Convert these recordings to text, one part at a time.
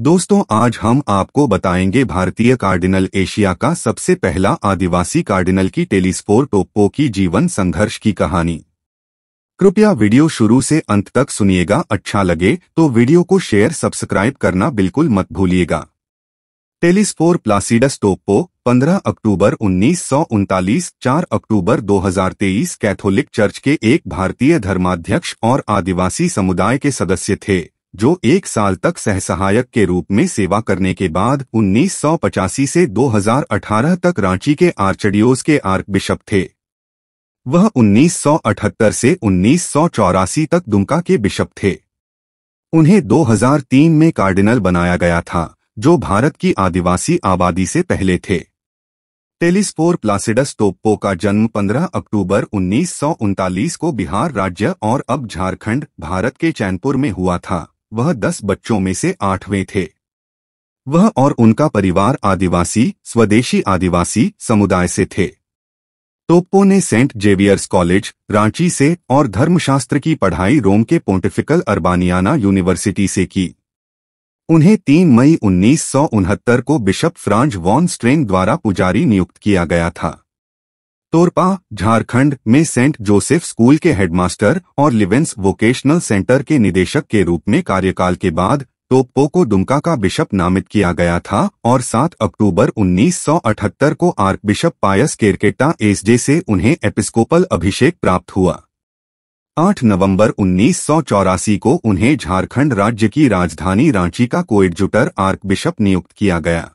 दोस्तों आज हम आपको बताएंगे भारतीय कार्डिनल एशिया का सबसे पहला आदिवासी कार्डिनल की टेलीस्पोर टोप्पो की जीवन संघर्ष की कहानी कृपया वीडियो शुरू से अंत तक सुनिएगा अच्छा लगे तो वीडियो को शेयर सब्सक्राइब करना बिल्कुल मत भूलिएगा टेलीस्पोर प्लासिडस टोप्पो 15 अक्टूबर उन्नीस 4 अक्टूबर 2023 कैथोलिक चर्च के एक भारतीय धर्माध्यक्ष और आदिवासी समुदाय के सदस्य थे जो एक साल तक सहसहायक के रूप में सेवा करने के बाद उन्नीस से 2018 तक रांची के आर्चडियोज के आर्क बिशप थे वह 1978 से उन्नीस तक दुमका के बिशप थे उन्हें 2003 में कार्डिनल बनाया गया था जो भारत की आदिवासी आबादी से पहले थे टेलिस्पोर प्लासिडस टोप्पो का जन्म 15 अक्टूबर उन्नीस को बिहार राज्य और अब झारखंड भारत के चैनपुर में हुआ था वह दस बच्चों में से आठवें थे वह और उनका परिवार आदिवासी स्वदेशी आदिवासी समुदाय से थे टोप्पो ने सेंट जेवियर्स कॉलेज रांची से और धर्मशास्त्र की पढ़ाई रोम के पोंटिफिकल अर्बानियाना यूनिवर्सिटी से की उन्हें 3 मई उन्नीस को बिशप फ्रांज वॉन स्ट्रेन द्वारा पुजारी नियुक्त किया गया था तोरपा झारखंड में सेंट जोसेफ स्कूल के हेडमास्टर और लिवेंस वोकेशनल सेंटर के निदेशक के रूप में कार्यकाल के बाद टोप्पो को दुमका का बिशप नामित किया गया था और 7 अक्टूबर 1978 को archbishop Pius Kerketta SJ से उन्हें एपिस्कोपल अभिषेक प्राप्त हुआ 8 नवंबर उन्नीस को उन्हें झारखंड राज्य की राजधानी रांची का कोएडजुटर आर्क बिशप नियुक्त किया गया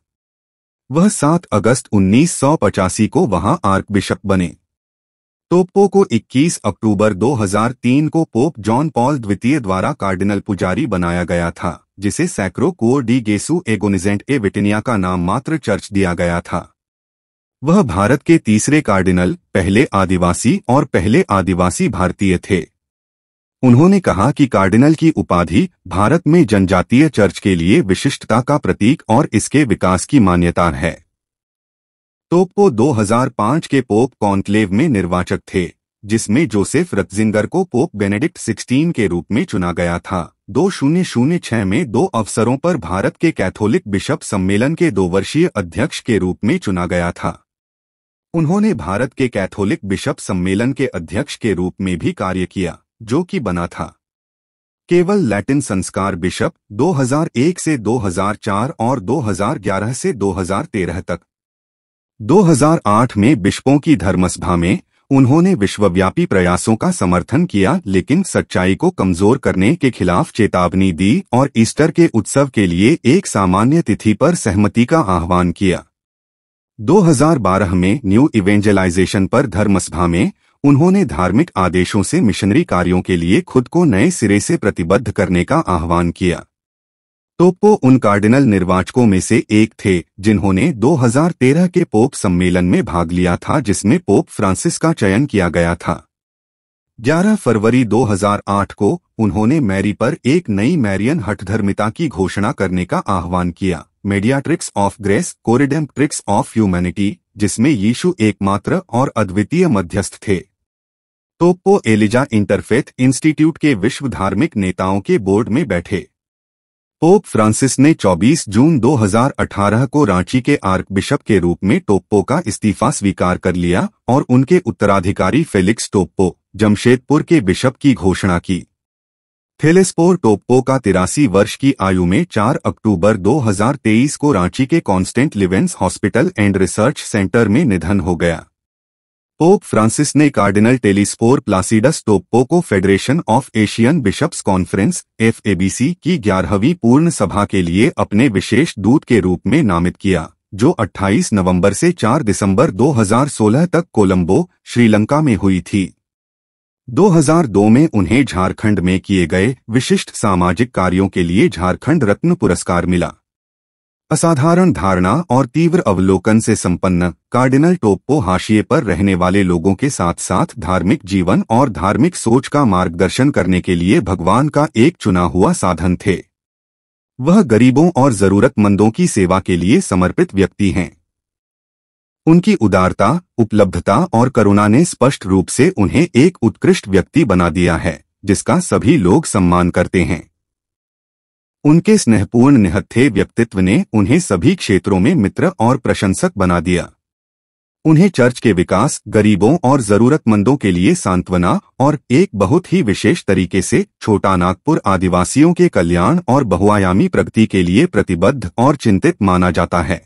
वह 7 अगस्त उन्नीस को वहां आर्क बिशप बने तोप्पो को 21 अक्टूबर 2003 को पोप जॉन पॉल द्वितीय द्वारा कार्डिनल पुजारी बनाया गया था जिसे सैक्रो कोर डी गेसु एगोनिजेंट ए विटिनिया का नाम मात्र चर्च दिया गया था वह भारत के तीसरे कार्डिनल पहले आदिवासी और पहले आदिवासी भारतीय थे उन्होंने कहा कि कार्डिनल की उपाधि भारत में जनजातीय चर्च के लिए विशिष्टता का प्रतीक और इसके विकास की मान्यता है तोप को 2005 के पोप कॉन्क्लेव में निर्वाचक थे जिसमें जोसेफ रत्जिंगर को पोप बेनेडिक्ट 16 के रूप में चुना गया था छह में दो अवसरों पर भारत के कैथोलिक बिशप सम्मेलन के दो वर्षीय अध्यक्ष के रूप में चुना गया था उन्होंने भारत के कैथोलिक बिशप सम्मेलन के अध्यक्ष के रूप में भी कार्य किया जो कि बना था केवल लैटिन संस्कार बिशप 2001 से 2004 और 2011 से 2013 तक 2008 में बिशपों की धर्मसभा में उन्होंने विश्वव्यापी प्रयासों का समर्थन किया लेकिन सच्चाई को कमजोर करने के खिलाफ चेतावनी दी और ईस्टर के उत्सव के लिए एक सामान्य तिथि पर सहमति का आह्वान किया 2012 में न्यू इवेंजलाइजेशन पर धर्मसभा में उन्होंने धार्मिक आदेशों से मिशनरी कार्यों के लिए खुद को नए सिरे से प्रतिबद्ध करने का आह्वान किया टोप्पो उन कार्डिनल निर्वाचकों में से एक थे जिन्होंने 2013 के पोप सम्मेलन में भाग लिया था जिसमें पोप फ्रांसिस का चयन किया गया था 11 फरवरी 2008 को उन्होंने मैरी पर एक नई मैरियन हठधर्मिता की घोषणा करने का आह्वान किया मेडियाट्रिक्स ऑफ ग्रेस ट्रिक्स ऑफ ह्यूमैनिटी जिसमें यीशु एकमात्र और अद्वितीय मध्यस्थ थे टोप्पो एलिजा इंटरफेथ इंस्टीट्यूट के विश्व धार्मिक नेताओं के बोर्ड में बैठे पोप फ्रांसिस ने 24 जून 2018 को रांची के आर्क बिशप के रूप में टोप्पो का इस्तीफा स्वीकार कर लिया और उनके उत्तराधिकारी फेलिक्स टोप्पो जमशेदपुर के बिशप की घोषणा की थेलेस्पोर टोप्पो का तिरासी वर्ष की आयु में 4 अक्टूबर 2023 को रांची के Constant Lievens hospital and research centre में निधन हो गया पोप फ्रांसिस ने कार्डिनल टेलीस्पोर प्लासिडस टोप्पो को Federation of Asian bishops conference FABC की ग्यारहवीं पूर्ण सभा के लिए अपने विशेष दूत के रूप में नामित किया जो 28 नवंबर से 4 दिसंबर 2016 तक कोलंबो श्रीलंका में हुई थी 2002 में उन्हें झारखंड में किए गए विशिष्ट सामाजिक कार्यों के लिए झारखंड रत्न पुरस्कार मिला असाधारण धारणा और तीव्र अवलोकन से संपन्न कार्डिनल टोप को हाशिए पर रहने वाले लोगों के साथ साथ धार्मिक जीवन और धार्मिक सोच का मार्गदर्शन करने के लिए भगवान का एक चुना हुआ साधन थे वह गरीबों और जरूरतमंदों की सेवा के लिए समर्पित व्यक्ति हैं उनकी उदारता उपलब्धता और करुणा ने स्पष्ट रूप से उन्हें एक उत्कृष्ट व्यक्ति बना दिया है जिसका सभी लोग सम्मान करते हैं उनके स्नेहपूर्ण निहत्थे व्यक्तित्व ने उन्हें सभी क्षेत्रों में मित्र और प्रशंसक बना दिया उन्हें चर्च के विकास गरीबों और जरूरतमंदों के लिए सांत्वना और एक बहुत ही विशेष तरीके से छोटा नागपुर आदिवासियों के कल्याण और बहुआयामी प्रगति के लिए प्रतिबद्ध और चिंतित माना जाता है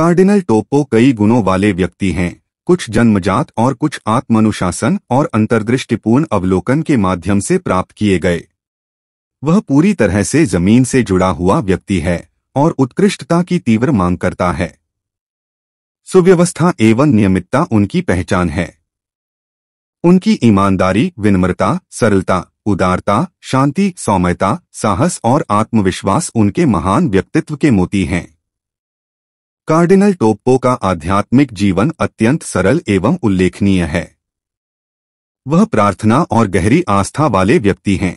कार्डिनल टोपो कई गुणों वाले व्यक्ति हैं कुछ जन्मजात और कुछ आत्मनुशासन और अंतर्दृष्टिपूर्ण अवलोकन के माध्यम से प्राप्त किए गए वह पूरी तरह से जमीन से जुड़ा हुआ व्यक्ति है और उत्कृष्टता की तीव्र मांग करता है सुव्यवस्था एवं नियमितता उनकी पहचान है उनकी ईमानदारी विनम्रता सरलता उदारता शांति सौम्यता साहस और आत्मविश्वास उनके महान व्यक्तित्व के मोती हैं कार्डिनल टोप्पो का आध्यात्मिक जीवन अत्यंत सरल एवं उल्लेखनीय है वह प्रार्थना और गहरी आस्था वाले व्यक्ति हैं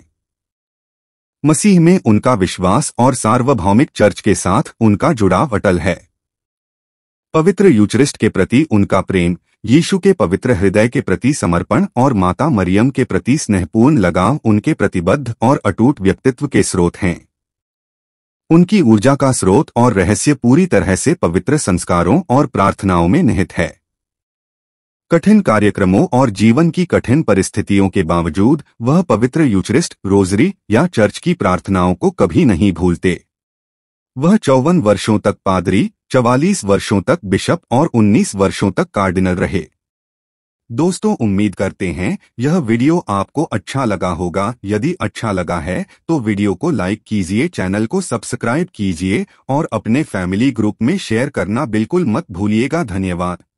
मसीह में उनका विश्वास और सार्वभौमिक चर्च के साथ उनका जुड़ाव अटल है पवित्र यूचरिस्ट के प्रति उनका प्रेम यीशु के पवित्र हृदय के प्रति समर्पण और माता मरियम के प्रति स्नेहपूर्ण लगाव उनके प्रतिबद्ध और अटूट व्यक्तित्व के स्रोत हैं उनकी ऊर्जा का स्रोत और रहस्य पूरी तरह से पवित्र संस्कारों और प्रार्थनाओं में निहित है कठिन कार्यक्रमों और जीवन की कठिन परिस्थितियों के बावजूद वह पवित्र यूचरिस्ट रोजरी या चर्च की प्रार्थनाओं को कभी नहीं भूलते वह चौवन वर्षों तक पादरी चवालीस वर्षों तक बिशप और उन्नीस वर्षों तक कार्डिनल रहे दोस्तों उम्मीद करते हैं यह वीडियो आपको अच्छा लगा होगा यदि अच्छा लगा है तो वीडियो को लाइक कीजिए चैनल को सब्सक्राइब कीजिए और अपने फैमिली ग्रुप में शेयर करना बिल्कुल मत भूलिएगा धन्यवाद